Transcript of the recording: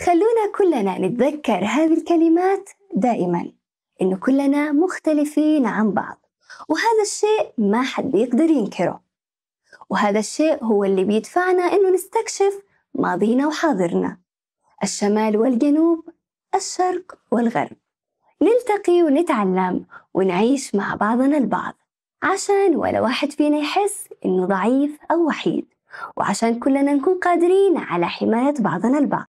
خلونا كلنا نتذكر هذه الكلمات دائما إنه كلنا مختلفين عن بعض وهذا الشيء ما حد يقدر ينكره وهذا الشيء هو اللي بيدفعنا إنه نستكشف ماضينا وحاضرنا الشمال والجنوب الشرق والغرب نلتقي ونتعلم ونعيش مع بعضنا البعض عشان ولا واحد فينا يحس إنه ضعيف أو وحيد وعشان كلنا نكون قادرين على حماية بعضنا البعض